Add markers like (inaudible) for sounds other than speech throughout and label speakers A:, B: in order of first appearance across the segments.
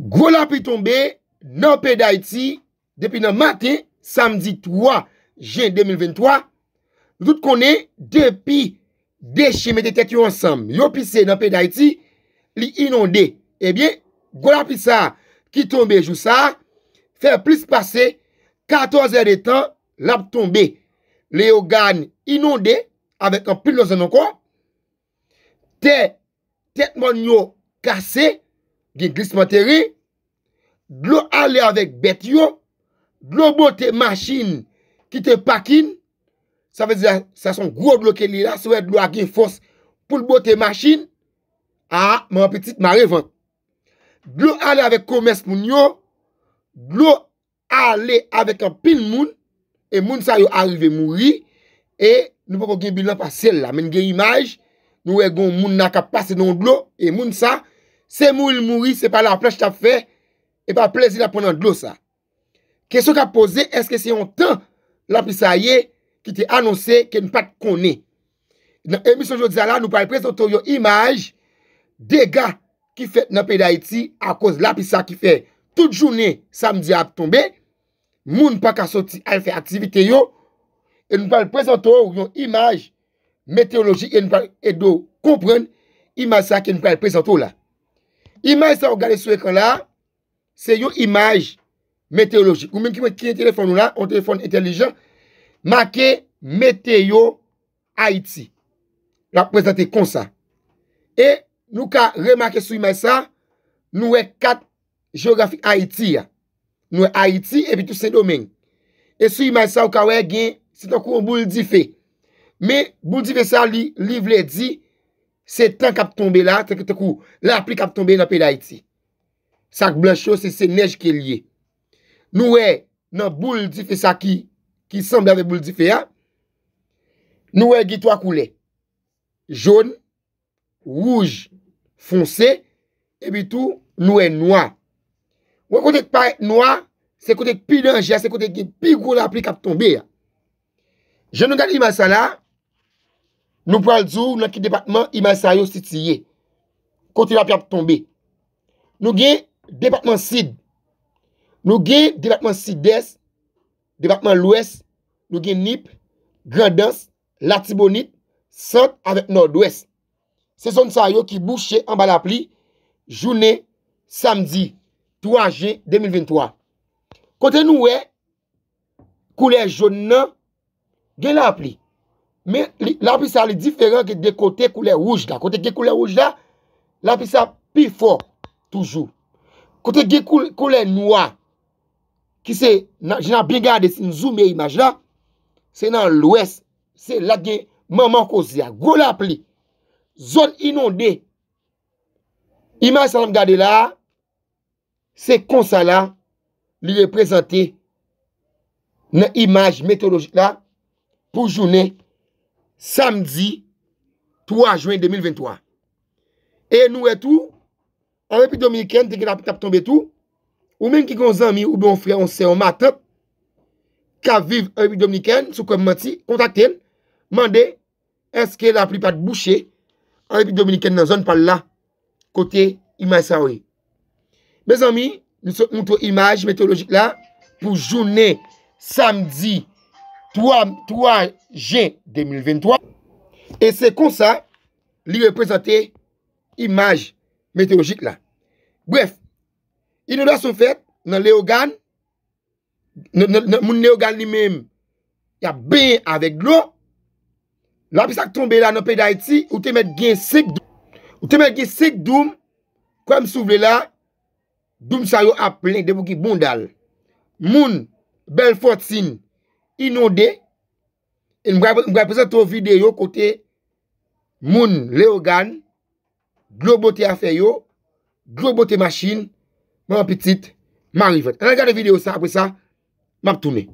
A: Gwola pi tombe nan pe da iti Depi nan mate, samzi 3 jen 2023 Vout konen depi deshe me detekyo ansam Yo pise nan pe da iti, li inonde Ebyen, eh gwola pi sa ki tombe jou sa Fe plis pase, 14 er de tan, lab tombe Le yo gane inonde, avek an pil lo zan anko Te, tetman yo kase gen glisman teri, glou ale avek bet yo, glou bo te maschin, ki te pakin, sa vezi la, sa son gro bloke li la, sou e glou a gen fos, pou l bo te maschin, a, mwen apetit, mwen revant. Glou ale avek komes moun yo, glou ale avek apil moun, e moun sa yo arive mouri, e, nou pa po gen bilan pa sel la, men gen imaj, nou e gon moun na ka pase non glou, e moun sa, Se mou il moui, se pa la plech ta fe, e pa plezi la ponan glos sa. Kesyon ka pose, eske se yon tan la pisa ye ki te anonsen ke nou pat konen. Nan emisyon jou di zala, nou pal prezento yon imaj de ga ki fet nan pey da iti a koz la pisa ki fet tout jounen samdi ap tombe, moun pa ka soti al fe aktivite yo, e nou pal prezento yon imaj meteorologi e nou pal edo kompren, imaj sa ke nou pal prezento la. Imaj sa ou gade sou ekran la, se yo imaj meteoloji. Ou men ki mwen kine telefon nou la, ou telefon entelijan, make meteo Haiti. La prezante kon sa. E nou ka remake sou imaj sa, nou e kat geografik Haiti ya. Nou e Haiti e bitou se domen. E sou imaj sa ou ka we gen, se ton kon bouldi fe. Me bouldi fe sa li, li vle di, Se tan kap tombe la, teke te kou, la apri kap tombe nan pe la iti. Sak blan chou, se se nej ke liye. Nou e nan bouldi fe sa ki, ki sembl ave bouldi fe ya. Nou e gito akou le. Joun, wouj, fonse, e bitou nou e noua. Mwen kotek paret noua, se kotek pi lanje, se kotek pi kou la apri kap tombe ya. Je nou gani masan la. Nou pral zou nan ki depatman imal sa yo sitiye. Konti la pi ap tombe. Nou gen depatman sid. Nou gen depatman sides. Depatman lwes. Nou gen nip. Gredans. Latibonit. Sant avet nordwes. Se son sa yo ki bouchen an bala pli. Jounen samdi. Tou anje 2023. Konti nou we. Kouler jounen. Gen la pli. Men, la pi sa li diferent ki de kote koule ouj la. Kote gen koule ouj la, la pi sa pi for toujou. Kote gen koule noua, ki se, jen a bin gade si nou zoome imaj la, se nan lwes, se la gen maman kozi a. Gou la pli, zon inonde, imaj salam gade la, se konsa la, li represente, nan imaj meteorolojik la, pou jounen. Samedi 3 juen 2023 E nou etou A repit dominiken te gen ap tap tombe etou Ou men ki kon zami ou bon frey On se yon matap Ka viv repit dominiken Sou kon mati kontakten Mande eske la pripad boucher Repit dominiken nan zon pal la Kote imay sawe Bezami Nou sou moutou imaj metelogik la Pou jounen samedi 3 jen 2023, e se kon sa, li represente imaj meteorjik la. Bref, inoda sou fèt nan leogan, moun leogan li mèm, ya ben avèk glò, la pisak trombe la nan pey da eti, ou te met gen sekdoum, ou te met gen sekdoum, kwa m sou vre la, doum sa yo apren, moun bel fòtsin, inode, mwag apesa to vide yo kote, moun le ogan, globo te afe yo, globo te masin, mwen apetit, mwen rivet. Anan gade vide yo sa apesa, mwen apetouni.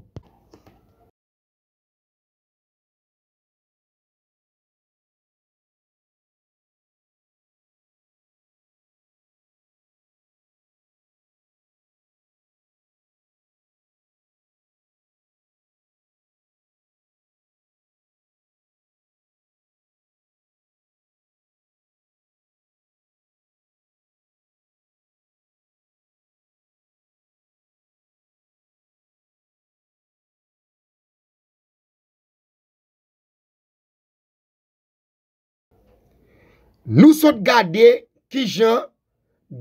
A: Nou sot gade ki jan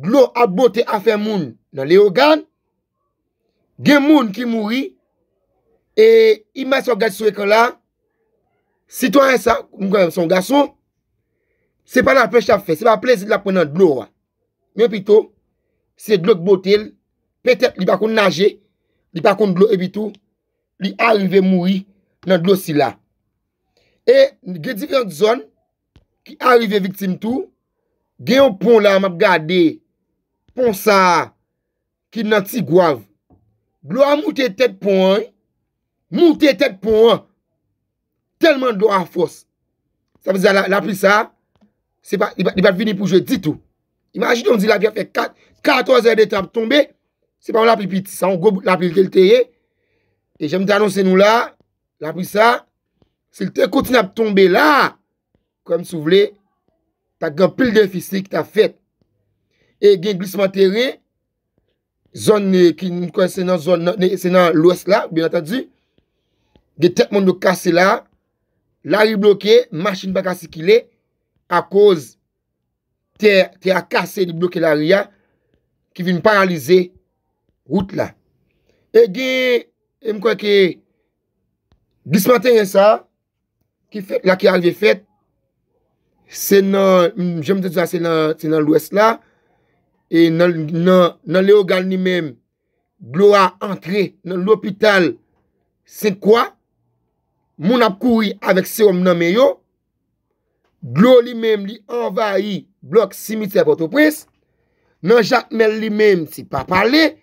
A: glo a bote a fe moun nan le ogan gen moun ki mouri e ima sot gade sou ekon la sitwa en sa moun kwa mwen son gason se pa nan prejta fe, se pa prejta la pou nan glo wa, men pito se glo k botel petet li bakon nage, li bakon glo e bitou, li arrive mouri nan glo si la e gen dik an zon Ki arive viktim tou Gen yon pon la map gade Ponsa Ki nan tigwav Glo a mouti tet pon Mouti tet pon Telman do a fos Sa pizan la pri sa Se pa di bat vini pou jwe di tou Imajit yon di la pi a fe 14 erde te ap tombe Se pa mou la pri piti sa On go la pri telte ye Te jem te anonsen nou la La pri sa Se te kontin ap tombe la Kwa m sou vle, ta gen pil defisitik ta fet. E gen glismateri, zon ki m konsen nan lwes la, bien atadu, gen tep moun do kase la, la li bloke, masin baka si ki le, a koz, te a kase li bloke la li ya, ki vin paralize, wout la. E gen, e m konsen ki, glismateri sa, la ki alve fet, Se nan... Je mte disa se nan lwes la. E nan leo gal ni mem. Glo a antre nan lwopital. Se kwa? Moun ap koui avek serum nan meyo. Glo li mem li envayi blok simitèp otopres. Nan jatmel li mem si pa pale.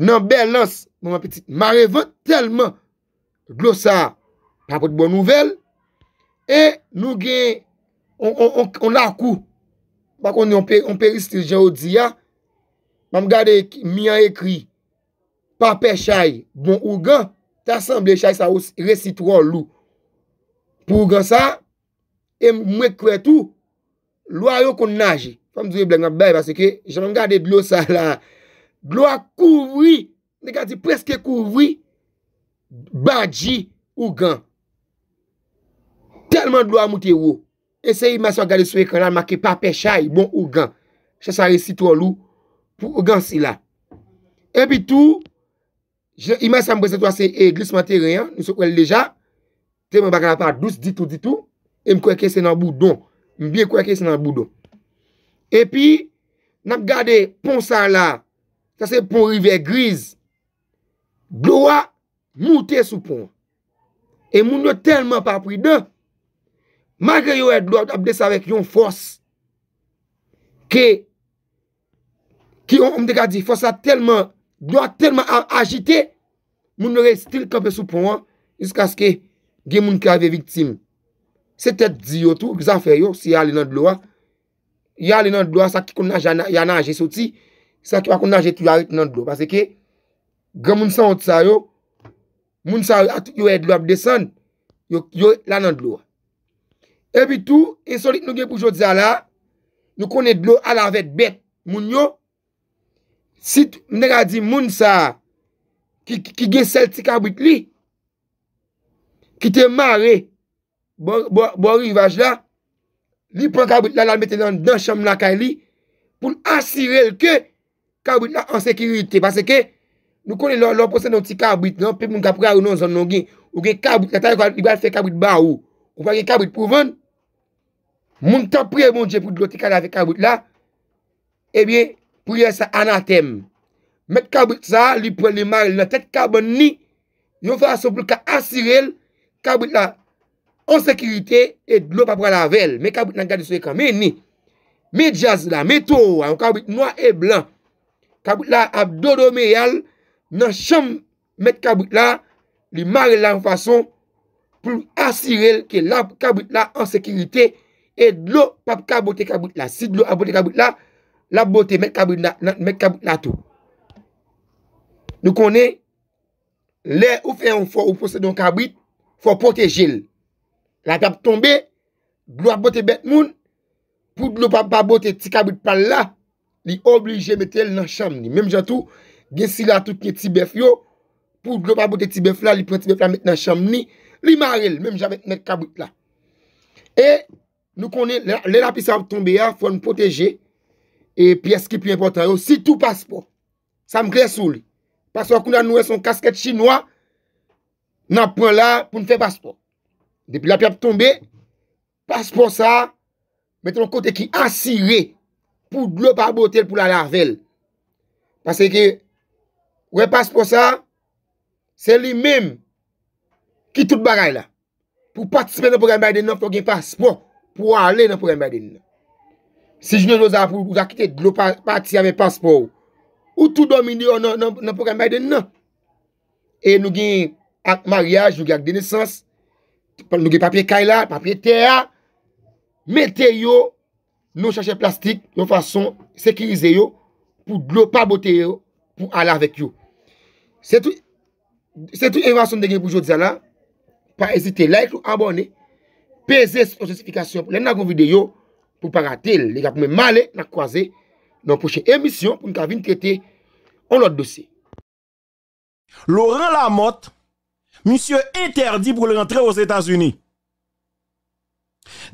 A: Nan belans mwen mwen petit. Mare ven telman. Glo sa papote bon nouvel. E nou gen... On akou. Bakon yon peristri jen ou di ya. Mam gade mi an ekri. Pape chay bon ougan. T'asemble chay sa ou resitron lou. Pou ougan sa. E mwen kwe tou. Lwa yo kon nage. Fam diwe blengan bay. Pase ke jen mam gade blo sa la. Lwa kouvri. Nekazi preske kouvri. Baji ougan. Telman lwa mouti ou. E se ima sa gade sou ekonan, maki pa pechay bon ou gan. Chasa le sitou ou lou, pou ou gan si la. E pi tou, ima sa mbese to a se e glis materyen, nou se kwen leja, te mbaga la pa douz, ditou, ditou, e mkweke se nan boudon. Mbyen kweke se nan boudon. E pi, nam gade pon sa la, sa se pon river gris, gloa, mouti sou pon. E moun nou telman pa pri de, Magre yo edlo ap desa vek yon fos Ki Ki yon om de gadi fos a telman Dwa telman agite Moun nore stil kapesupon Iskaske gen moun ki ave Victime Se tet di yo tou, gizan fe yo, si yale nan dlo Yale nan dlo Sa ki konan jananje soti Sa ki wakonanje tu yare nan dlo Pase ke gen moun sa yon Moun sa yon ati yo edlo ap desan Yo lan nan dlo Ebitou, en solit nou gen pou jodi a la, nou konen dlo alavet bet moun yo, sit mnen a di moun sa ki gen sel ti kabwit li, ki te mare bo rivaj la, li pon kabwit la la meten dan chanm lakay li pou n asirel ke kabwit la an sekirite. Pase ke nou konen lor lor posen nou ti kabwit nan, pe moun kapra non ou nan zon nou gen, ou gen kabwit la ta yon kwa li bal fe kabwit ba ou, ou gen kabwit pou ven. Moun ta prer moun je pou gloti kada fe kabout la, ebyen, prer sa anatem. Met kabout sa, li prele maril nan tet kaboun ni, yon fason pou ka asirel, kabout la, ansekirite, e dlo pa pre la vel. Me kabout nan gade sou ekran, me ni. Me jazz la, me towa, yon kabout noa e blan. Kabout la, abdodo me yal, nan chanm met kabout la, li maril la yon fason, pou asirel, ke la kabout la ansekirite, ebyen, E dlo pap kabote kabote la. Si dlo apabote kabote la, la bote met kabote la tou. Nou konen, le ou fey an fwa ou fwose don kabote, fwa potejel. La tap tombe, dlo apabote bet moun, pou dlo pap abote ti kabote pal la, li oblige met el nan cham ni. Mem jan tou, gen si la tout nye ti bef yo, pou dlo apabote ti bef la, li pou ti bef la met nan cham ni, li mare el, mem jan met kabote la. E, Nou konen, lè la pi sa ap tombe ya, fwa nou poteje, e pi eski pi importan yo, si tou paspo. Sa m kre sou li. Paswa kou nan nou e son kasket chinois, nan pren la pou nou fe paspo. Depi la pi ap tombe, paspo sa, mette yon kote ki ansi we, pou glop ap botel pou la larvel. Pase ki, we paspo sa, se li mem, ki tout bagay la. Pou patispe nan pou rembaye de nan, fwa gen fwa paspo. pou alè nan pou rembè den nan. Si jounè nou zavou, nou zakite glopati amè paspò ou, ou tou dominè ou nan pou rembè den nan. E nou gen ak maryaj, nou gen ak denesans, nou gen papye kaila, papye tèya, metè yo, nou chache plastik, nou fason sekilize yo, pou glopabote yo, pou alè avèk yo. Se tou, se tou evansyon de gen boujou di zan la, pa ezite like ou abone, peze sur justification pour nan kon videyo pou pa les lè. Pour pou mè n'a croisé dans nan prochaine émission pour nka vin traiter un autre dossier. Laurent Lamotte,
B: monsieur interdit pour le rentrer aux États-Unis.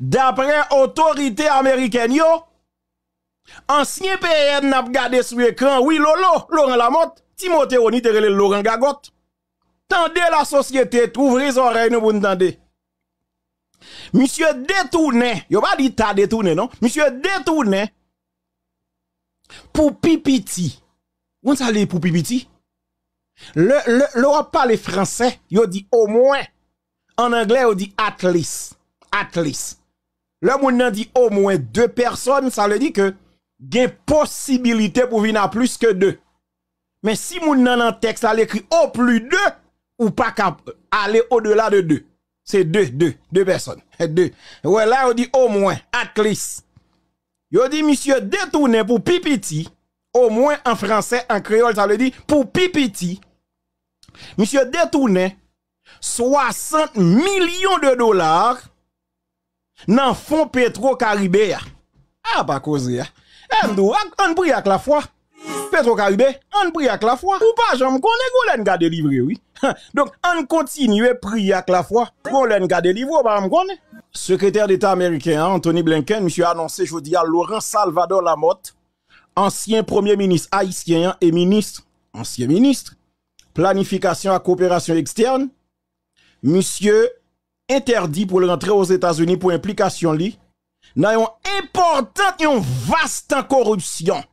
B: D'après autorité américaine, yo, ancien PM n'a regardé sur l'écran, oui, Lolo, Laurent Lamotte, Timothée Oni, Laurent Gagotte. Tendez la société, ouvrez les oreilles, nous vous entendez. Monsieur détourné, yo pas dit ta détourné non, monsieur détourné pour pipiti. On ça les pour pipiti. Le le parle français, yo dit au moins. En anglais, on dit at least. At least. Le monde dit au moins deux personnes, ça veut dire que une possibilité pour venir à plus que deux. Mais si moun nan nan texte a l'écrit au plus deux ou pas aller au-delà de deux c'est deux, deux, deux personnes. Deux. Ouais, là, on dit au moins, at least. Yo dit, monsieur, détourné pour pipiti, au moins en français, en créole, ça veut dire pour pipiti. Monsieur détourné 60 millions de dollars dans fonds pétro-caribéen. Ah, pas cause, hein. Eh, on prie avec la foi. Petro Caribe, on prie avec la foi. Ou pas, j'en connais qu'on l'a délivré, oui. Donc, on continue à prier avec la foi. Qu'on l'a délivré, on va Secrétaire d'État américain Anthony Blinken, monsieur a annoncé jeudi à Laurent Salvador Lamotte, ancien premier ministre haïtien et ministre, ancien ministre, planification à coopération externe, monsieur interdit pour l'entrée aux États-Unis pour implication li, dans une importante et une vaste corruption.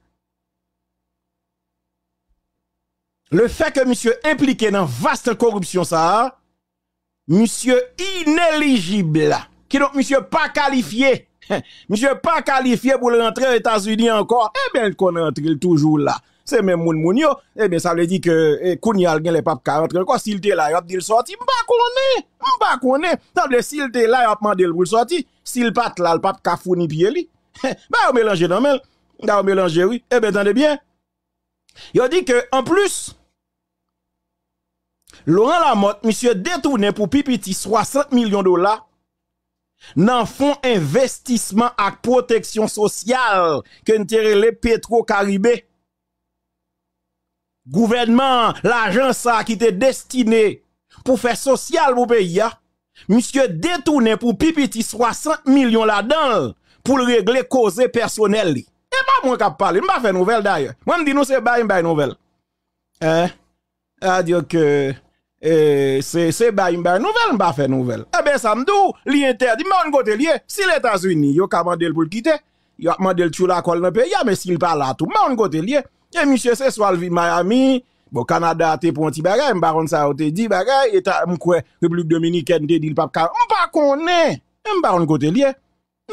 B: le fait que monsieur impliqué dans vaste corruption ça, monsieur inéligible, qui donc monsieur pas qualifié, (laughs) monsieur pas qualifié pour rentrer aux États-Unis encore, eh bien, qu'on rentre toujours là. C'est même moun moun eh bien, ça veut dire que, eh, les gen le pape 40, quoi, s'il était là, il a dit le sorti, m'ba koné, m'ba koné, ça veut s'il était là, il a demandé le sorti, s'il pas là, le pape ka fourni pied li. (laughs) bah, on mélange dans mel, on mélange, oui, eh bien, attendez bien, Yo di ke, an plus, Laurent Lamotte, misye detounen pou pipiti 60 milyon dola, nan fon investisman ak proteksyon sosyal ke nte regle Petro-Karibé. Gouvenman, la jansa ki te destine pou fe sosyal pou peyi ya, misye detounen pou pipiti 60 milyon la dan pou regle koze personel li. E mwa mwen kap pale, mwa fè nouvel daye. Mwen di nou se bay mbay nouvel. E? E diyon ke, se bay mbay nouvel mwa fè nouvel. E ben samdou, li interdi, mwa mwen gote liye, si l'Etats-Unis, yo ka mandel pou l'kite, yo mandel chou la kol nopè, ya me sil pala tout, mwa mwen gote liye. E miche se swalvi Miami, bo Kanada te ponti bagay, mwa mwen saote di bagay, mwen kwe, republik Dominikende, di l'Papkani, mwa mwen konen. Mwa mwen gote liye.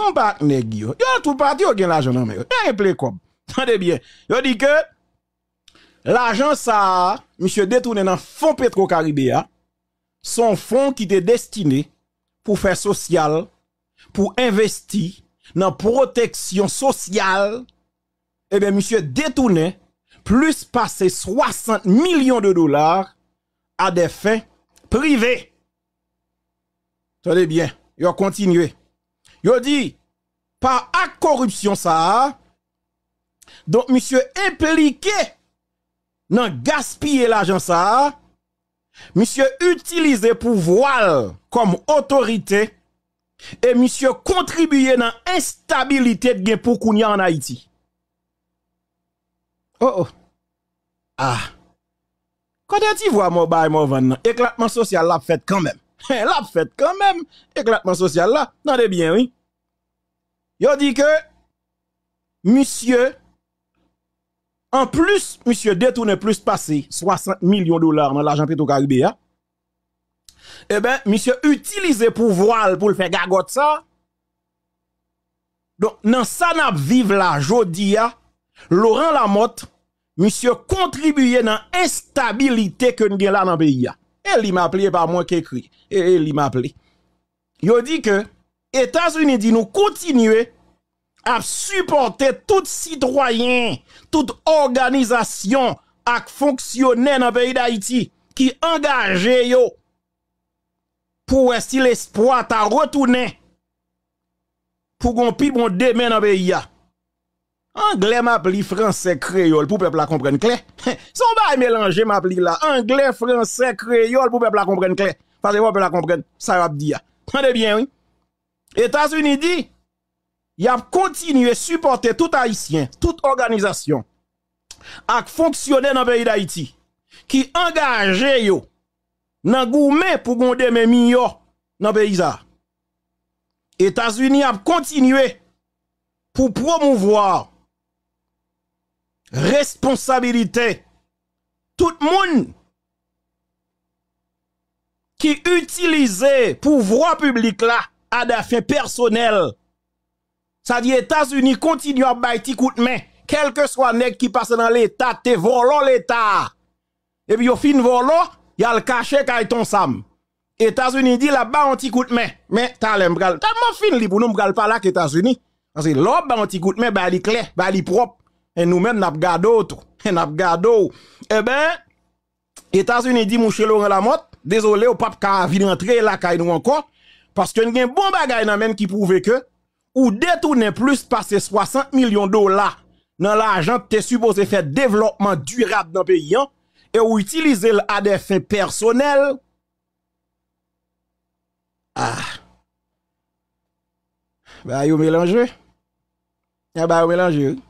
B: on pas nèg yo. Yo tout parti yo gen l'argent nan mais Yo play comme. (laughs) bien. Yo dit que l'argent ça monsieur détourné dans fonds Petro-Caribéa son fonds qui était destiné pour faire social, pour investir dans protection sociale. Eh bien monsieur détourné plus passer 60 millions de dollars à des fins privées. Tenez bien, a continué. Yo dit, par acte corruption ça, donc monsieur impliqué dans gaspiller l'argent ça, monsieur utilisé voile comme autorité et monsieur contribuer dans instabilité de gain Kounia en Haïti. Oh oh. Ah. Quand tu vois mon bail mon éclatement social l'a fait quand même. Eh, la fèt kanmèm, eklatman sosyal la, nan de byen, wè. Yo di ke, misye, an plus, misye, detounen plus pase, 60 milyon dolar nan l'ajan pritou kagbe, e ben, misye, utilize pou voal pou l'fè gagote sa, nan sanap vive la, jodi ya, loran la mot, misye, kontribuyen nan instabilite ke n gen la nan peyi ya. Elle m'a appelé par moi qui écrit. Et il m'a appelé. Yo dit que États-Unis dit nous continuer à supporter tout citoyen, toute organisation à fonctionner dans le pays d'Haïti qui engagé yo pour si l'espoir de retourner pour qu'on puisse demain dans le pays. Anglais m'appli français créole pour peuple la comprendre clair. (laughs) Son va mélanger m'appli là. Anglais, français, créole pour peuple la comprendre clair. Parce que peuple la comprendre, ça va dire. Tendez bien, oui. États-Unis dit, il a continué à supporter tout haïtien, toute organisation, à fonctionner dans le pays d'Haïti, qui engagé yo, nan goumé pour gonder mes millions dans le pays États-Unis a continué pour promouvoir responsabilité. Tout le monde qui utilise pouvoir public là à des fins personnelles. Ça dit États-Unis continue à bailler coup de main, quel que soit nèg qui passe dans l'état, te volant l'état. Et puis au fin volant, y a le cachet kay ton sam. États-Unis dit là-bas on coup de main, mais t'as l'aime T'as mon fin li pour nous pas là qu'États-Unis. Parce que l'homme on coup de main, ba li clair, ba propre. En nou men nap gado ou tou. En nap gado ou. E eh ben, Etats-Unis di mouche lor an la mot, desole bon ou pap ka avi de antre la ka en nou an kon, paske yon gen bon bagay nan men ki pouve ke, ou detou nen plus pa se 60 milyon do la, nan la ajan te suppose fè developman durab nan peyi an, e ou itilize l'adef fè personel. Ah. Ba yo melanje. Eh ya ba yo melanje ou.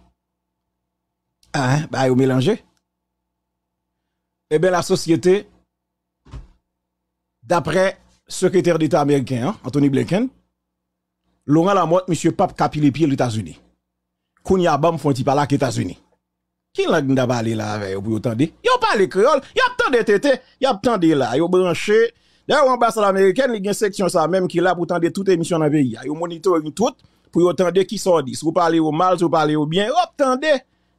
B: Ah, bah, au mélangez. Eh bien, la société, d'après secrétaire d'État américain, hein, Anthony Blinken, Laurent Lamotte, monsieur Pape Capilipi, aux États-Unis. Kounia Bam font États-Unis. Qui l'a n'a parlé là avec vous entendre? Ils ont parlé créole, Ils ont de tété, y'a tant de là, yo branché. D'ailleurs, l'ambassade américaine, il y a une section ça même qui là pour tendre toute émission dans le pays. Yo monitoring tout pour autant qui sont dit. Si vous parlez au mal, vous parlez au bien, yo tendez.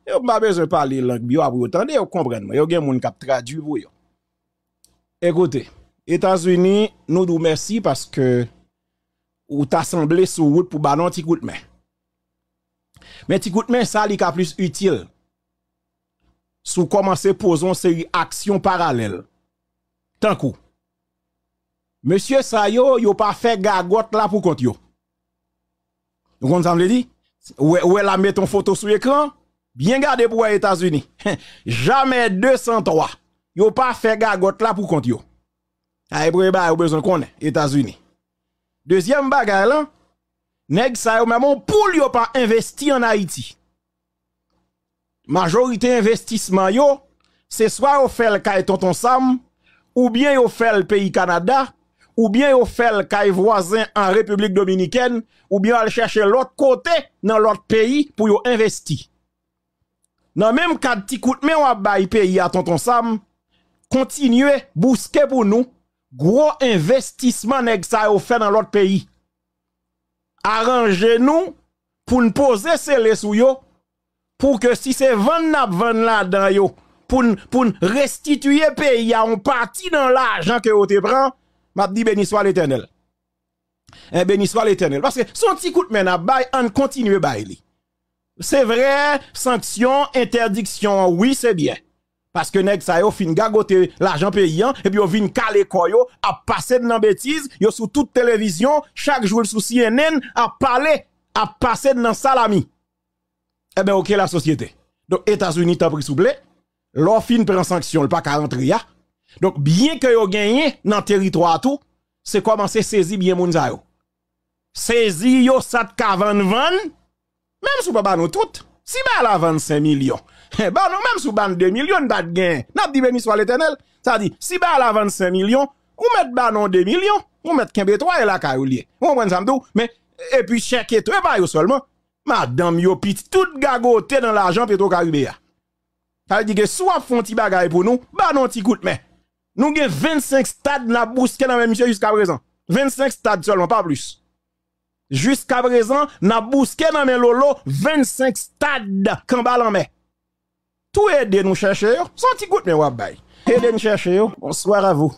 B: Yo pas besoin de parler langue, vous pour attendez, yo comprendre. Yo gen moun kap traduit pour yo. Écoutez, États-Unis, nous vous remercions parce que vous t'as sur route pour banon ti coup de main. Mais ti coup de main ça li ka plus utile. Sous commencer poser une action parallèle. Tant coup. Monsieur Sayo, vous n'avez pas fait gagote là pour compte yo. Vous comprenez ça dit? Ou, la met ton photo sur l'écran? Bien gardé pour les États-Unis. (laughs) Jamais 203. Yo pas fait gagote là pour compte yo. Aïe, ah, pour yo besoin qu'on États-Unis. Deuxième bagarre là, nèg sa yo yo pas investi en Haïti. Majorité investissement yo, c'est soit au fait le kay tonton Sam ou bien yo fait le pays Canada ou bien yo fait le kay voisin en République dominicaine ou bien al chercher l'autre côté dans l'autre pays pour yo investir. Dans même quand petit coup de main on pays à tonton Sam, continuez bousquer pour nous gros investissement nèg ça yo fait dans l'autre pays. Arrangez-nous pour nous poser ces sous pour que si c'est vendre n'a vendre là dans yo pour pour restituer pays à un parti dans l'argent que vous te prend, m'a dit béni soit l'Éternel. Et eh, béni soit l'Éternel parce que si on coup de main à on continue c'est vrai, sanction, interdiction, oui, c'est bien. Parce que nèg sa yo fin gagoter l'argent payant hein, et puis yo vin caler koyo à passer de bêtise, yo sous toute télévision, chaque jour sous CNN à parler à passer dans salami. Eh bien, OK la société. Donc États-Unis t'a pris soublé, l'or fin prend sanction, le pas 40 Donc bien que yo gagné dans territoire tout, c'est commencer saisir bien moun sa yo. Saisir yo sat kavan van même si pas nous tout, si ba ben 25 millions, bah (laughs) même si ba 2 millions n'a de gain. N'a dit béni soit l'Éternel. Ça dit si ba ben 25 millions, ou mettre ba 2 millions, ou mettre qu'un 3 et la caoulier. On prend ça mais et puis chèque et pas seulement. Madame yo pit tout gagoté dans l'argent Petro Caribéa. Ça dit que soit font petit bagay pour nous, bah non petit coup Nous avons 25 stades dans la bousquet dans même monsieur jusqu'à présent. 25 stades seulement, pas plus. Jusqu'à présent, n'a bousqué dans mes lolo 25 stades cambal en Tout
A: aidez nous chercher, senti goût mais wabay. Aide nous chercher, bonsoir à vous.